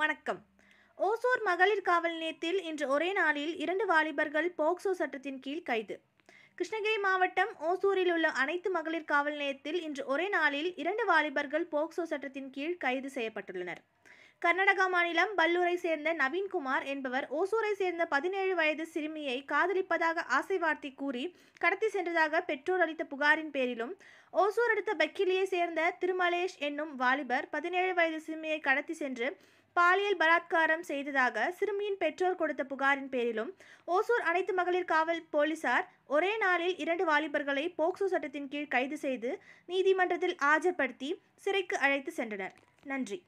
வணக்கம் ஓசூர் மகளிர் காவல் நிலையத்தில் இன்று ஒரே நாளில் இரண்டு வாலிபர்கள் போக்சோ சட்டத்தின் கீழ் கைது கிருஷ்ணகிரி மாவட்டம் ஓசூரில் உள்ள அனைத்து மகளிர் காவல் நிலையத்தில் இன்று ஒரே நாளில் இரண்டு வாலிபர்கள் போக்சோ சட்டத்தின் கீழ் கைது செய்யப்பட்டுள்ளனர் கர்நாடகா மாநிலம் பல்லூரை சேர்ந்த நவீன்குமார் என்பவர் ஓசூரை சேர்ந்த பதினேழு வயது சிறுமியை காதலிப்பதாக ஆசை வார்த்தை கூறி கடத்தி சென்றதாக பெற்றோர் அளித்த புகாரின் பேரிலும் ஓசூர் அடுத்த பக்கிலியை சேர்ந்த திருமலேஷ் என்னும் வாலிபர் பதினேழு வயது சிறுமியை கடத்தி சென்று பாலியல் பலாத்காரம் செய்ததாக சிறுமியின் பெற்றோர் கொடுத்த புகாரின் பேரிலும் ஓசூர் அனைத்து மகளிர் காவல் போலீசார் ஒரே நாளில் இரண்டு வாலிபர்களை போக்சோ சட்டத்தின் கீழ் கைது செய்து நீதிமன்றத்தில் ஆஜர்படுத்தி சிறைக்கு அழைத்து சென்றனர் நன்றி